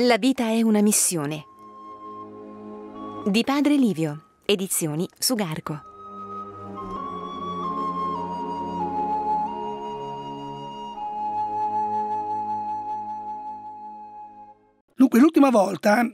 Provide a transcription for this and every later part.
La vita è una missione. Di padre Livio, edizioni Sugarco. Dunque, l'ultima volta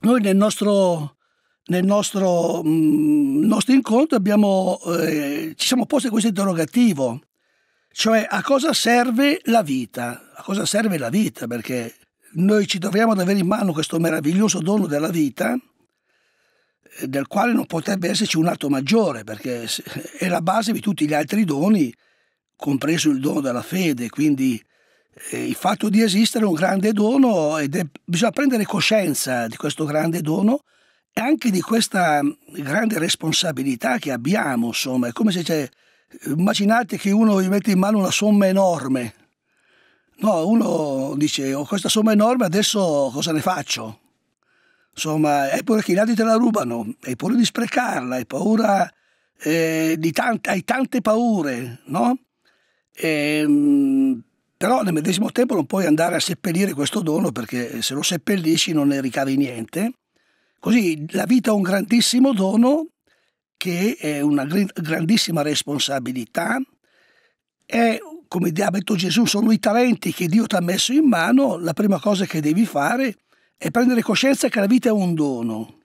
noi nel nostro, nel nostro, mh, mm, nostro incontro abbiamo, eh, ci siamo posti questo interrogativo, cioè a cosa serve la vita? A cosa serve la vita? Perché noi ci troviamo ad avere in mano questo meraviglioso dono della vita, eh, del quale non potrebbe esserci un atto maggiore, perché è la base di tutti gli altri doni, compreso il dono della fede. Quindi eh, il fatto di esistere è un grande dono ed è, bisogna prendere coscienza di questo grande dono e anche di questa mm, grande responsabilità che abbiamo, insomma, è come se c'è eh, immaginate che uno vi mette in mano una somma enorme No, uno dice ho oh, questa somma enorme, adesso cosa ne faccio? Insomma, hai paura che i altri te la rubano, hai paura di sprecarla, hai paura eh, di tante, hai tante paure, no? E, ehm, però nel medesimo tempo non puoi andare a seppellire questo dono perché se lo seppellisci non ne ricavi niente. Così la vita è un grandissimo dono che è una grandissima responsabilità, è come ha detto Gesù, sono i talenti che Dio ti ha messo in mano, la prima cosa che devi fare è prendere coscienza che la vita è un dono,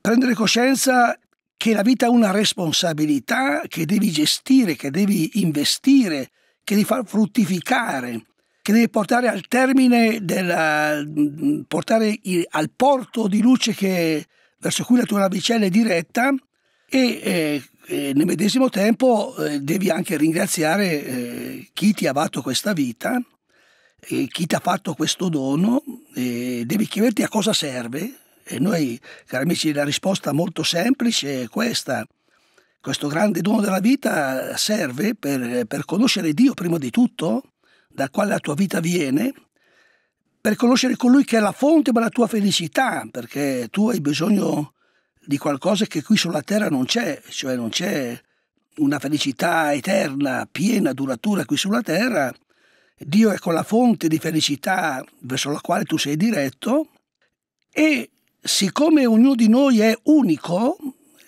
prendere coscienza che la vita è una responsabilità che devi gestire, che devi investire, che devi far fruttificare, che devi portare al termine, della, mm, portare al porto di luce che, verso cui la tua navicella è diretta e eh, nel medesimo tempo eh, devi anche ringraziare eh, chi ti ha dato questa vita, eh, chi ti ha fatto questo dono, devi chiederti a cosa serve. E noi, cari amici, la risposta molto semplice è questa. Questo grande dono della vita serve per, per conoscere Dio prima di tutto, da quale la tua vita viene, per conoscere colui che è la fonte della tua felicità, perché tu hai bisogno di qualcosa che qui sulla Terra non c'è, cioè non c'è una felicità eterna, piena, duratura qui sulla Terra. Dio è quella fonte di felicità verso la quale tu sei diretto e siccome ognuno di noi è unico,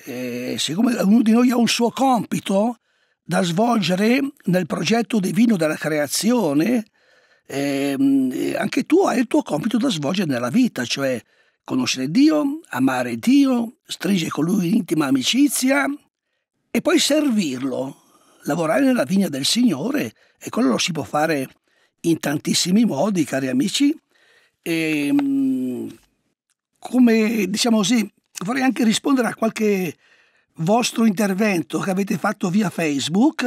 eh, siccome ognuno di noi ha un suo compito da svolgere nel progetto divino della creazione, eh, anche tu hai il tuo compito da svolgere nella vita, cioè conoscere Dio, amare Dio, stringere con Lui intima amicizia e poi servirlo, lavorare nella vigna del Signore e quello lo si può fare in tantissimi modi, cari amici. E, ehm, come diciamo così, vorrei anche rispondere a qualche vostro intervento che avete fatto via Facebook.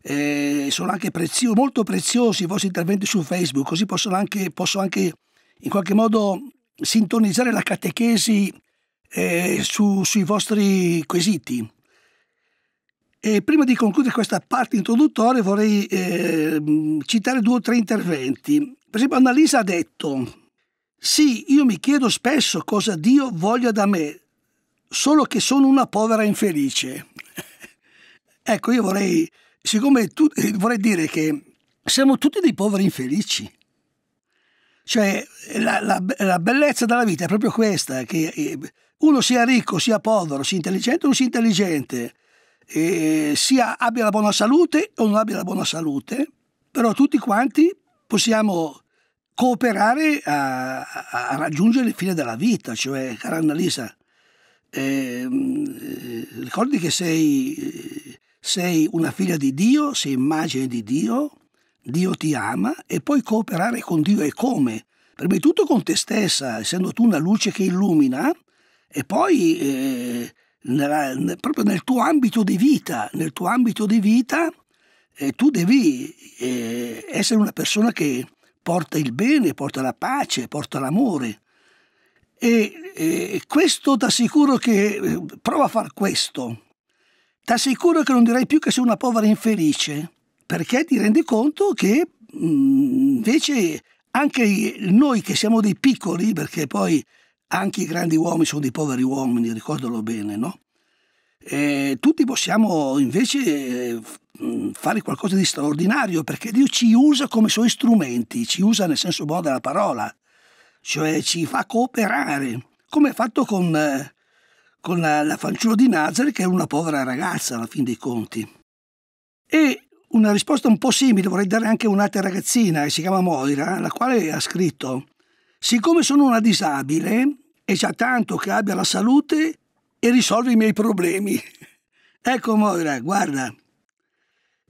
Eh, sono anche prezio, molto preziosi i vostri interventi su Facebook, così posso anche, posso anche in qualche modo sintonizzare la catechesi eh, su, sui vostri quesiti. E prima di concludere questa parte introduttoria vorrei eh, citare due o tre interventi. Per esempio Annalisa ha detto, sì, io mi chiedo spesso cosa Dio voglia da me, solo che sono una povera infelice. ecco, io vorrei, siccome tu, eh, vorrei dire che siamo tutti dei poveri infelici, cioè, la, la, la bellezza della vita è proprio questa, che eh, uno sia ricco, sia povero, sia intelligente o non sia intelligente, eh, sia abbia la buona salute o non abbia la buona salute, però tutti quanti possiamo cooperare a, a, a raggiungere il fine della vita, cioè, cara Annalisa, ehm, eh, ricordi che sei, eh, sei una figlia di Dio, sei immagine di Dio, Dio ti ama e puoi cooperare con Dio e come? Prima di tutto con te stessa, essendo tu una luce che illumina, e poi eh, nella, proprio nel tuo ambito di vita, nel tuo ambito di vita eh, tu devi eh, essere una persona che porta il bene, porta la pace, porta l'amore. E questo ti assicuro che eh, prova a far questo. Ti assicuro che non direi più che sei una povera infelice, perché ti rendi conto che mm, invece anche noi che siamo dei piccoli, perché poi anche i grandi uomini sono dei poveri uomini, ricordalo bene, no? E eh, tutti possiamo invece mm, fare qualcosa di straordinario perché Dio ci usa come suoi strumenti, ci usa nel senso buono della parola, cioè ci fa cooperare, come ha fatto con, con la, la fanciulla di Nazareth che è una povera ragazza alla fin dei conti. E una risposta un po' simile vorrei dare anche a un'altra ragazzina che si chiama Moira, la quale ha scritto Siccome sono una disabile, è già tanto che abbia la salute e risolvi i miei problemi. ecco Moira, guarda,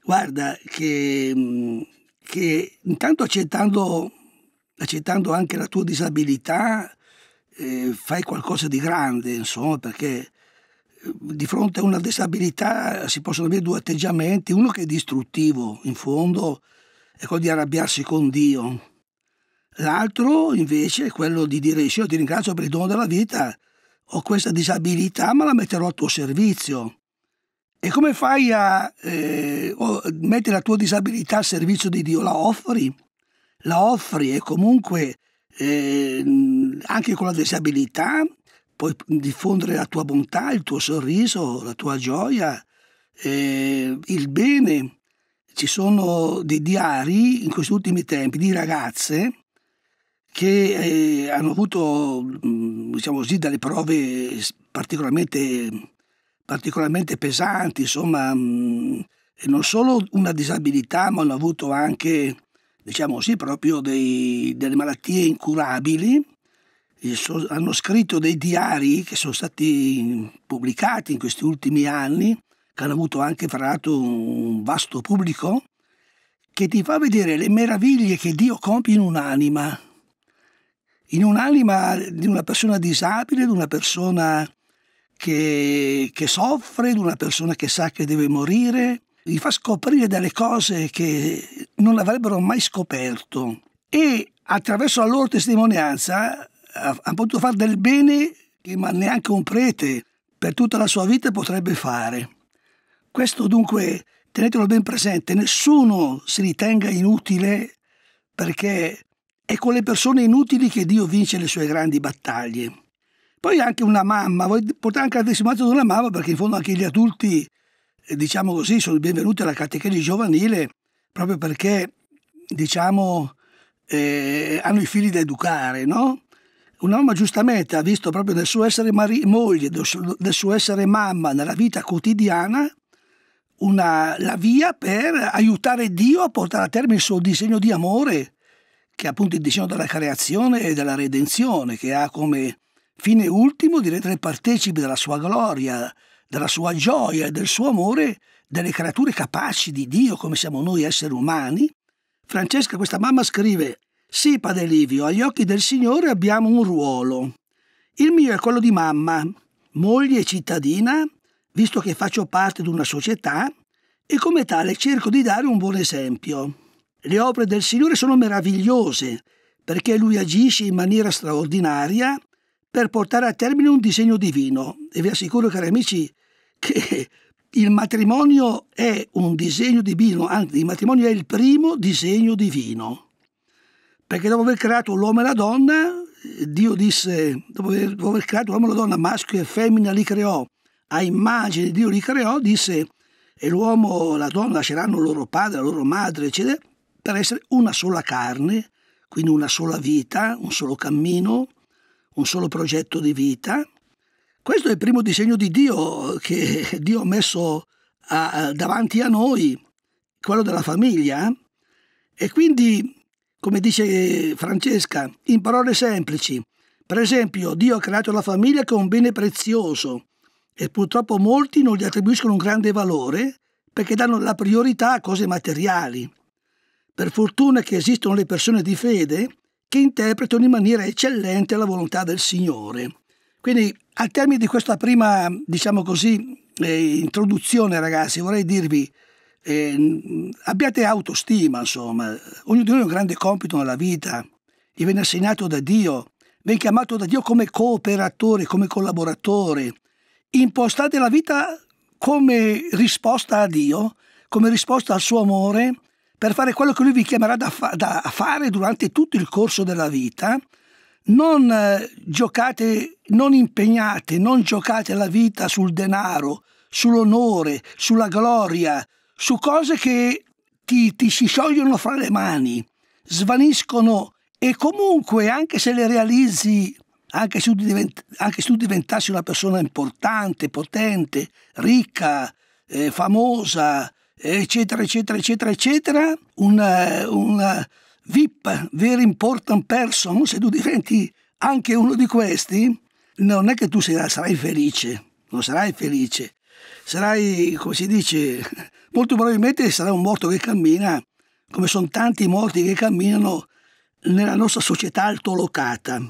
guarda che, mm, che intanto accettando, accettando, anche la tua disabilità eh, fai qualcosa di grande, insomma, perché di fronte a una disabilità si possono avere due atteggiamenti, uno che è distruttivo, in fondo è quello di arrabbiarsi con Dio, l'altro invece è quello di dire sì, io ti ringrazio per il dono della vita, ho questa disabilità ma la metterò a tuo servizio. E come fai a eh, mettere la tua disabilità al servizio di Dio? La offri? La offri e comunque eh, anche con la disabilità puoi diffondere la tua bontà, il tuo sorriso, la tua gioia, eh, il bene. Ci sono dei diari in questi ultimi tempi di ragazze che eh, hanno avuto, mm, diciamo così, delle prove particolarmente, particolarmente pesanti, insomma, mh, mm, non solo una disabilità, ma hanno avuto anche, diciamo così, proprio dei, delle malattie incurabili hanno scritto dei diari che sono stati pubblicati in questi ultimi anni, che hanno avuto anche fra l'altro un vasto pubblico, che ti fa vedere le meraviglie che Dio compie in un'anima, in un'anima di una persona disabile, di una persona che, che soffre, di una persona che sa che deve morire, gli fa scoprire delle cose che non avrebbero mai scoperto e attraverso la loro testimonianza ha, potuto fare del bene che neanche un prete per tutta la sua vita potrebbe fare. Questo dunque tenetelo ben presente, nessuno si ritenga inutile perché è con le persone inutili che Dio vince le sue grandi battaglie. Poi anche una mamma, voi potete anche aver testimonianza di una mamma perché in fondo anche gli adulti, eh, diciamo così, sono benvenuti alla catechesi giovanile proprio perché, diciamo, eh, hanno i figli da educare, no? Una mamma giustamente ha visto proprio nel suo essere mari- moglie, nel suo essere mamma, nella vita quotidiana, una, la via per aiutare Dio a portare a termine il suo disegno di amore, che è appunto il disegno della creazione e della redenzione, che ha come fine ultimo di rendere partecipi della sua gloria, della sua gioia e del suo amore delle creature capaci di Dio come siamo noi esseri umani. Francesca, questa mamma, scrive sì, padre Livio, agli occhi del Signore abbiamo un ruolo. Il mio è quello di mamma, moglie e cittadina, visto che faccio parte di una società e come tale cerco di dare un buon esempio. Le opere del Signore sono meravigliose perché Lui agisce in maniera straordinaria per portare a termine un disegno divino. E vi assicuro, cari amici, che il matrimonio è un disegno divino, anzi il matrimonio è il primo disegno divino. Perché dopo aver creato l'uomo e la donna, Dio disse, dopo aver, dopo aver creato l'uomo e la donna, maschio e femmina li creò, a immagine Dio li creò, disse, e l'uomo e la donna lasceranno il loro padre, la loro madre, eccetera, per essere una sola carne, quindi una sola vita, un solo cammino, un solo progetto di vita. Questo è il primo disegno di Dio che Dio ha messo a, a, davanti a noi, quello della famiglia. Eh. E quindi come dice Francesca, in parole semplici. Per esempio, Dio ha creato la famiglia che è un bene prezioso e purtroppo molti non gli attribuiscono un grande valore perché danno la priorità a cose materiali. Per fortuna che esistono le persone di fede che interpretano in maniera eccellente la volontà del Signore. Quindi al termine di questa prima, diciamo così, eh, introduzione, ragazzi, vorrei dirvi eh, abbiate autostima, insomma, ognuno di noi ha un grande compito nella vita, gli viene assegnato da Dio, viene chiamato da Dio come cooperatore, come collaboratore, impostate la vita come risposta a Dio, come risposta al suo amore, per fare quello che Lui vi chiamerà da, fa da fare durante tutto il corso della vita, non eh, giocate, non impegnate, non giocate la vita sul denaro, sull'onore, sulla gloria, su cose che ti, ti si sciogliono fra le mani, svaniscono e comunque anche se le realizzi, anche se, divent, anche se tu diventassi una persona importante, potente, ricca, eh, famosa, eccetera, eccetera, eccetera, eccetera, una, una VIP, very important person, se tu diventi anche uno di questi, non è che tu sarai felice, non sarai felice, sarai, come si dice, molto probabilmente sarà un morto che cammina, come sono tanti morti che camminano nella nostra società altolocata.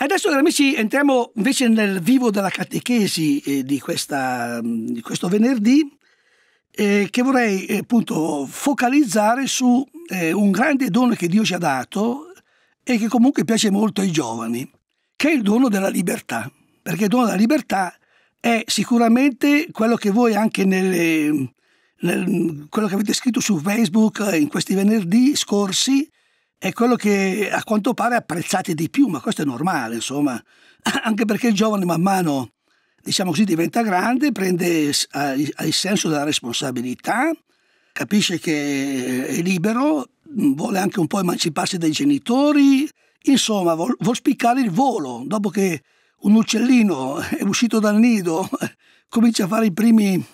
Adesso, cari amici, entriamo invece nel vivo della catechesi eh, di, questa, mm, di questo venerdì, eh, che vorrei eh, appunto focalizzare su eh, un grande dono che Dio ci ha dato e che comunque piace molto ai giovani, che è il dono della libertà. Perché il dono della libertà è sicuramente quello che voi anche nelle, quello che avete scritto su Facebook in questi venerdì scorsi è quello che a quanto pare apprezzate di più, ma questo è normale, insomma, anche perché il giovane man mano, diciamo così, diventa grande, prende il senso della responsabilità, capisce che è libero, vuole anche un po' emanciparsi dai genitori, insomma, vuol, vuol spiccare il volo, dopo che un uccellino è uscito dal nido, comincia a fare i primi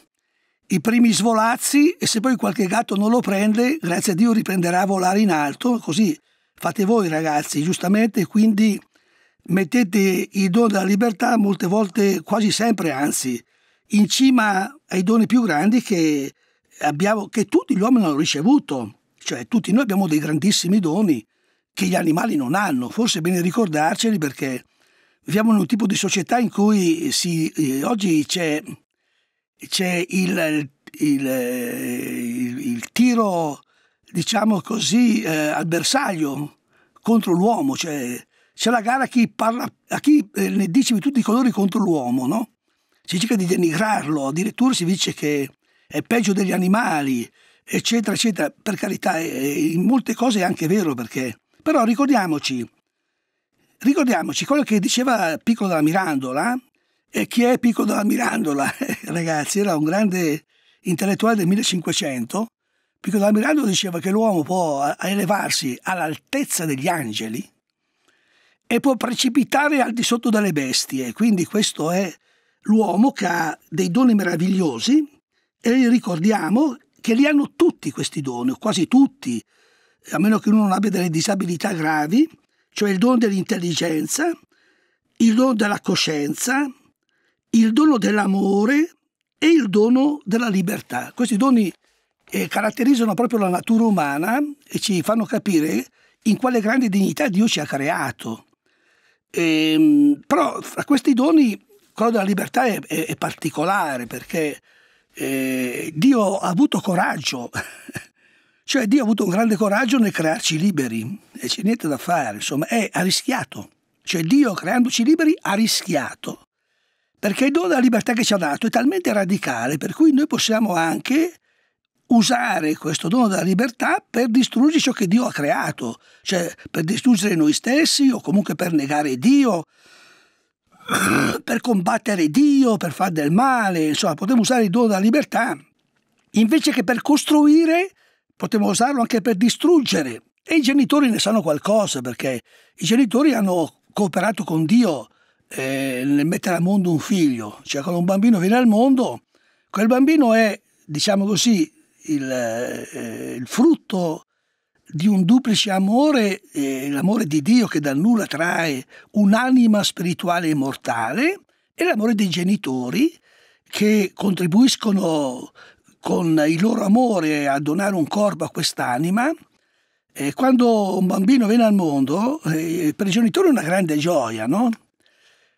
i primi svolazzi e se poi qualche gatto non lo prende, grazie a Dio riprenderà a volare in alto, così fate voi ragazzi, giustamente, quindi mettete i doni della libertà molte volte, quasi sempre anzi, in cima ai doni più grandi che, abbiamo, che tutti gli uomini hanno ricevuto, cioè tutti noi abbiamo dei grandissimi doni che gli animali non hanno, forse è bene ricordarceli perché viviamo in un tipo di società in cui si, eh, oggi c'è c'è il, il, il, il, tiro, diciamo così, eh, al bersaglio contro l'uomo, cioè c'è la gara a chi, parla, a chi eh, ne dice di tutti i colori contro l'uomo, no? Si cerca di denigrarlo, addirittura si dice che è peggio degli animali, eccetera, eccetera. Per carità, eh, in molte cose è anche vero perché... Però ricordiamoci, ricordiamoci quello che diceva Piccolo della Mirandola, e chi è Pico della Mirandola? Ragazzi, era un grande intellettuale del 1500. Pico della Mirandola diceva che l'uomo può elevarsi all'altezza degli angeli e può precipitare al di sotto delle bestie. Quindi questo è l'uomo che ha dei doni meravigliosi e ricordiamo che li hanno tutti questi doni, quasi tutti, a meno che uno non abbia delle disabilità gravi, cioè il dono dell'intelligenza, il dono della coscienza, il dono dell'amore e il dono della libertà. Questi doni eh, caratterizzano proprio la natura umana e ci fanno capire in quale grande dignità Dio ci ha creato. E, ehm, però fra questi doni quello della libertà è, è, è particolare perché eh, Dio ha avuto coraggio, cioè Dio ha avuto un grande coraggio nel crearci liberi e c'è niente da fare, insomma, è, ha rischiato, cioè Dio creandoci liberi ha rischiato perché il dono della libertà che ci ha dato è talmente radicale per cui noi possiamo anche usare questo dono della libertà per distruggere ciò che Dio ha creato, cioè per distruggere noi stessi o comunque per negare Dio, per combattere Dio, per fare del male, insomma potremmo usare il dono della libertà invece che per costruire potremmo usarlo anche per distruggere e i genitori ne sanno qualcosa perché i genitori hanno cooperato con Dio eh, mettere al mondo un figlio, cioè quando un bambino viene al mondo, quel bambino è, diciamo così, il, eh, il frutto di un duplice amore, eh, l'amore di Dio che dal nulla trae un'anima spirituale immortale e l'amore dei genitori che contribuiscono con il loro amore a donare un corpo a quest'anima. E quando un bambino viene al mondo, eh, per i genitori è una grande gioia, no?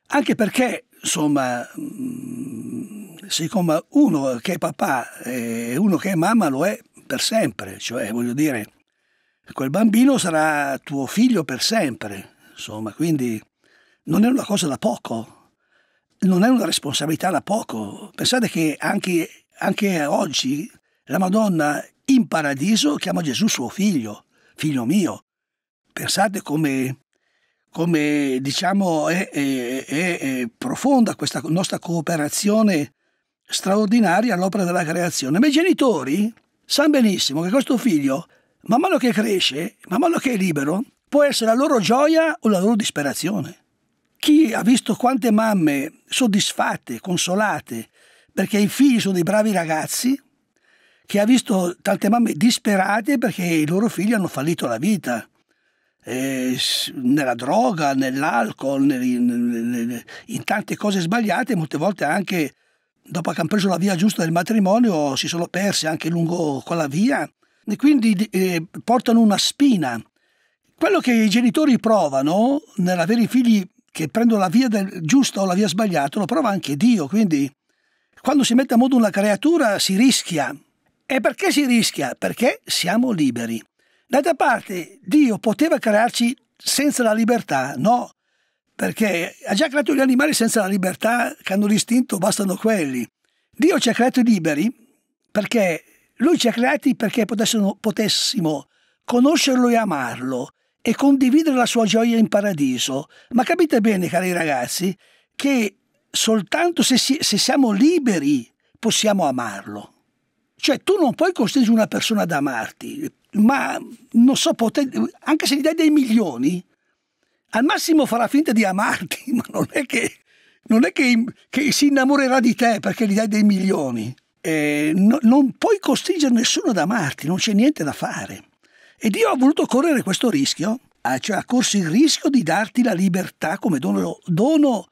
anche perché, insomma, mm, siccome uno che è papà e uno che è mamma lo è per sempre, cioè voglio dire, quel bambino sarà tuo figlio per sempre, insomma, quindi non è una cosa da poco, non è una responsabilità da poco. Pensate che anche, anche oggi la Madonna in paradiso chiama Gesù suo figlio, figlio mio. Pensate come come diciamo è, è, è, profonda questa nostra cooperazione straordinaria all'opera della creazione. Ma i genitori sanno benissimo che questo figlio, man mano che cresce, man mano che è libero, può essere la loro gioia o la loro disperazione. Chi ha visto quante mamme soddisfatte, consolate, perché i figli sono dei bravi ragazzi, chi ha visto tante mamme disperate perché i loro figli hanno fallito la vita, eh, nella droga, nell'alcol, nel, nel, in tante cose sbagliate, molte volte anche dopo che hanno preso la via giusta del matrimonio si sono perse anche lungo quella via e quindi eh, portano una spina. Quello che i genitori provano nell'avere i figli che prendono la via del, giusta o la via sbagliata, lo prova anche Dio, quindi quando si mette a modo una creatura si rischia. E perché si rischia? Perché siamo liberi. D'altra parte, Dio poteva crearci senza la libertà, no? Perché ha già creato gli animali senza la libertà, che hanno l'istinto, bastano quelli. Dio ci ha creati liberi perché lui ci ha creati perché potessimo, potessimo conoscerlo e amarlo e condividere la sua gioia in paradiso. Ma capite bene, cari ragazzi, che soltanto se, si, se siamo liberi possiamo amarlo. Cioè tu non puoi costringere una persona ad amarti, ma non so, anche se gli dai dei milioni, al massimo farà finta di amarti, ma non è che, non è che, che si innamorerà di te perché gli dai dei milioni. Eh, no, non puoi costringere nessuno ad amarti, non c'è niente da fare. Ed io ho voluto correre questo rischio, eh, cioè ha corso il rischio di darti la libertà come dono, dono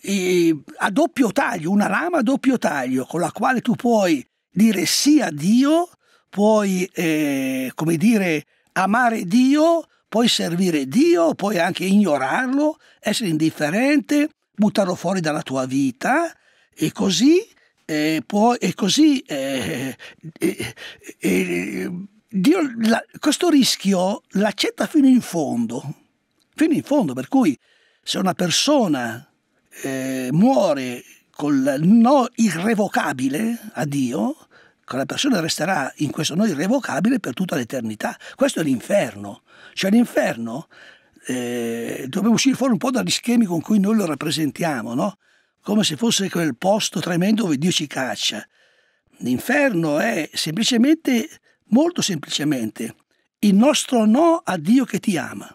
eh, a doppio taglio, una lama a doppio taglio, con la quale tu puoi dire sì a Dio puoi, eh, come dire, amare Dio, puoi servire Dio, puoi anche ignorarlo, essere indifferente, buttarlo fuori dalla tua vita e così, eh, puoi, e così eh, eh, eh Dio, la, questo rischio l'accetta fino in fondo, fino in fondo, per cui se una persona eh, muore col no irrevocabile a Dio, che ecco, la persona resterà in questo noi irrevocabile per tutta l'eternità. Questo è l'inferno. Cioè l'inferno, eh, dobbiamo uscire fuori un po' dagli schemi con cui noi lo rappresentiamo, no? come se fosse quel posto tremendo dove Dio ci caccia. L'inferno è semplicemente, molto semplicemente, il nostro no a Dio che ti ama,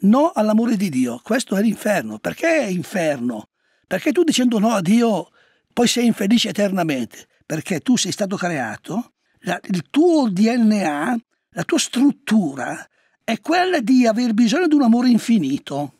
no all'amore di Dio. Questo è l'inferno. Perché è inferno? Perché tu dicendo no a Dio poi sei infelice eternamente perché tu sei stato creato, la, il tuo DNA, la tua struttura è quella di aver bisogno di un amore infinito.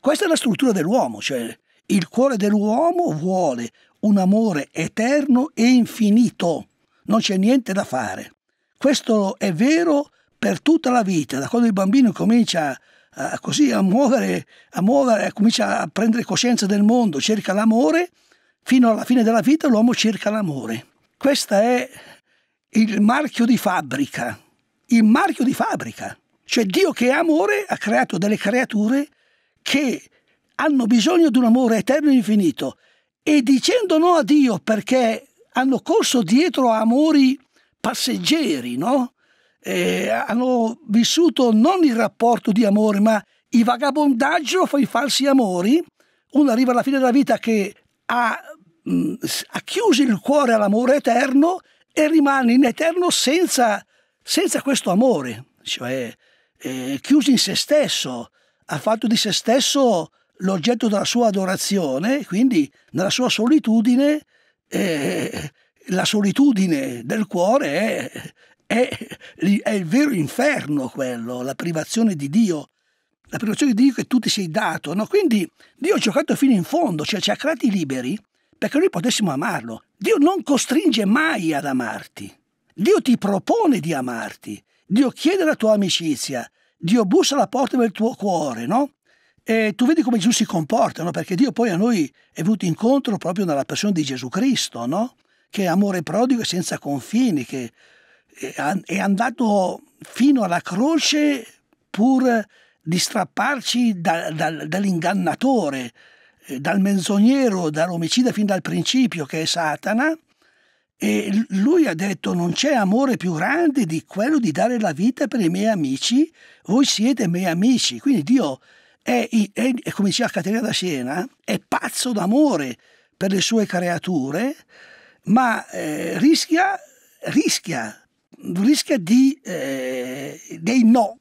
Questa è la struttura dell'uomo, cioè il cuore dell'uomo vuole un amore eterno e infinito, non c'è niente da fare. Questo è vero per tutta la vita, da quando il bambino comincia a, così a muovere, a muovere, comincia a prendere coscienza del mondo, cerca l'amore, fino alla fine della vita l'uomo cerca l'amore. Questo è il marchio di fabbrica, il marchio di fabbrica. Cioè Dio che è amore ha creato delle creature che hanno bisogno di un amore eterno e infinito e dicendo no a Dio perché hanno corso dietro a amori passeggeri, no? Eh, hanno vissuto non il rapporto di amore, ma il vagabondaggio fra i falsi amori. Uno arriva alla fine della vita che ha Mm, ha chiuso il cuore all'amore eterno e rimane in eterno senza, senza questo amore, cioè eh, chiusi in se stesso, ha fatto di se stesso l'oggetto della sua adorazione, quindi nella sua solitudine, eh, la solitudine del cuore è, è, è, il vero inferno quello, la privazione di Dio, la privazione di Dio che tu ti sei dato. No? Quindi Dio ha giocato fino in fondo, cioè ci ha creati liberi, perché noi potessimo amarlo. Dio non costringe mai ad amarti. Dio ti propone di amarti. Dio chiede la tua amicizia. Dio bussa alla porta del tuo cuore, no? E tu vedi come Gesù si comporta, no? Perché Dio poi a noi è venuto incontro proprio nella persona di Gesù Cristo, no? Che è amore prodigo e senza confini, che è andato fino alla croce pur di strapparci da, da, dall'ingannatore, eh, dal menzognero, dall'omicida fin dal principio che è Satana, e lui ha detto non c'è amore più grande di quello di dare la vita per i miei amici, voi siete miei amici, quindi Dio è, è, è come diceva Caterina da Siena, è pazzo d'amore per le sue creature, ma eh, rischia, rischia, rischia di, eh, dei no,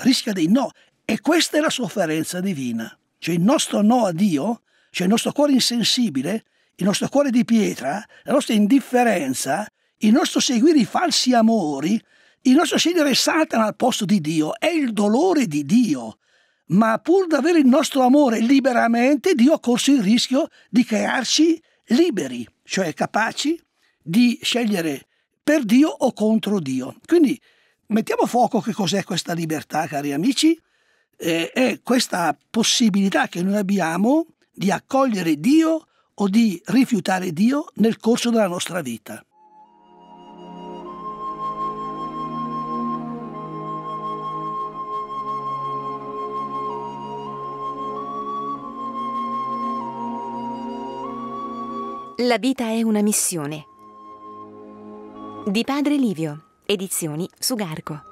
rischia dei no. E questa è la sofferenza divina. Cioè il nostro no a Dio cioè il nostro cuore insensibile, il nostro cuore di pietra, la nostra indifferenza, il nostro seguire i falsi amori, il nostro scegliere Satana al posto di Dio è il dolore di Dio. Ma pur di avere il nostro amore liberamente, Dio ha corso il rischio di crearci liberi, cioè capaci di scegliere per Dio o contro Dio. Quindi mettiamo a fuoco che cos'è questa libertà, cari amici, eh, è questa possibilità che noi abbiamo di accogliere Dio o di rifiutare Dio nel corso della nostra vita. La vita è una missione. Di padre Livio, edizioni Sugarco.